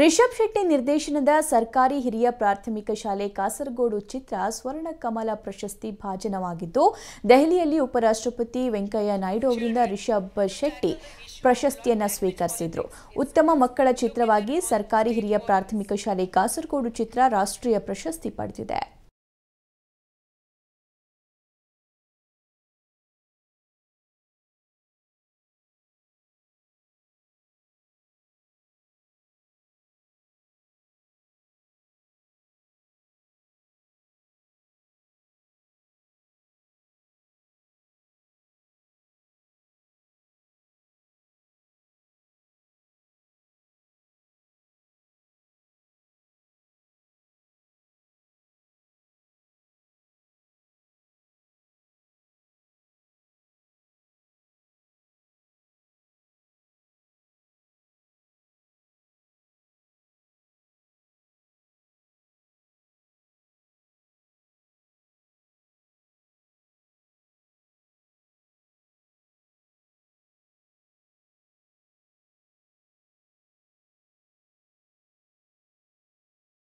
ರಿಷಬ್ ಶೆಟ್ಟಿ ನಿರ್ದೇಶನದ ಸರ್ಕಾರಿ ಹಿರಿಯ ಪ್ರಾಥಮಿಕ ಶಾಲೆ ಕಾಸರಗೋಡು ಚಿತ್ರ ಸ್ವರ್ಣ ಕಮಲ ಪ್ರಶಸ್ತಿ ಭಾಜನವಾಗಿದ್ದು ದೆಹಲಿಯಲ್ಲಿ ಉಪರಾಷ್ಟ್ರಪತಿ ವೆಂಕಯ್ಯ ನಾಯ್ಡು ಅವರಿಂದ ರಿಷಬ್ ಶೆಟ್ಟಿ ಪ್ರಶಸ್ತಿಯನ್ನು ಸ್ವೀಕರಿಸಿದರು ಉತ್ತಮ ಮಕ್ಕಳ ಚಿತ್ರವಾಗಿ ಸರ್ಕಾರಿ ಹಿರಿಯ ಪ್ರಾಥಮಿಕ ಶಾಲೆ ಕಾಸರಗೋಡು ಚಿತ್ರ ರಾಷ್ಟ್ರೀಯ ಪ್ರಶಸ್ತಿ ಪಡೆದಿದೆ